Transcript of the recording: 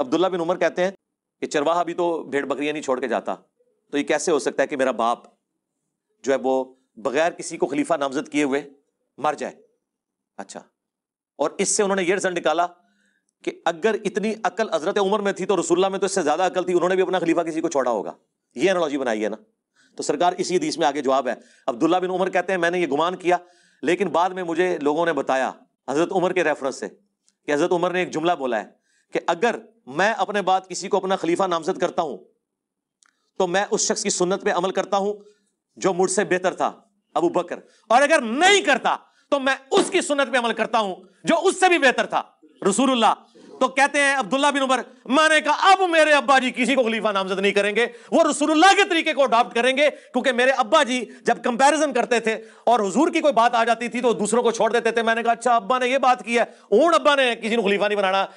अब्दुल्ला बिन उमर कहते हैं कि चरवाहा भी तो भेड़ बकरियां नहीं छोड़ के जाता तो ये कैसे हो सकता है कि मेरा बाप जो है वो बगैर किसी को खलीफा नामजद किए हुए मर जाए अच्छा और इससे उन्होंने ये रिजल्ट निकाला कि अगर इतनी अकल हजरत उम्र में थी तो रसुल्ला में तो इससे ज्यादा अकल थी उन्होंने भी अपना खलीफा किसी को छोड़ा होगा ये एनोलॉजी बनाई है ना तो सरकार इसी हदीस में आगे जवाब है अब्दुल्ला बिन उमर कहते हैं मैंने ये गुमान किया लेकिन बाद में मुझे लोगों ने बताया हजरत उमर के रेफरेंस से कि हजरत उमर ने एक जुमला बोला है कि अगर मैं अपने बाद किसी को अपना खलीफा नामजद करता हूं तो मैं उस शख्स की सुन्नत पे अमल करता हूं जो मुझसे बेहतर था अबू बकर और अगर नहीं करता तो मैं उसकी सुन्नत पे अमल करता हूं जो उससे भी बेहतर था रसूलुल्लाह तो कहते हैं अब्दुल्ला बिन उमर मैंने कहा अब मेरे अब्बा जी किसी को खलीफा नामजद नहीं करेंगे वो रसूलुल्लाह के तरीके को अडॉप्ट करेंगे क्योंकि मेरे अब्बा जी जब कंपैरिजन करते थे और हुजूर की कोई बात आ जाती थी तो दूसरों को छोड़ देते थे मैंने कहा अच्छा अब्बा ने ये बात की है ऊन अब्बा ने किसी को खलीफा नहीं बनाना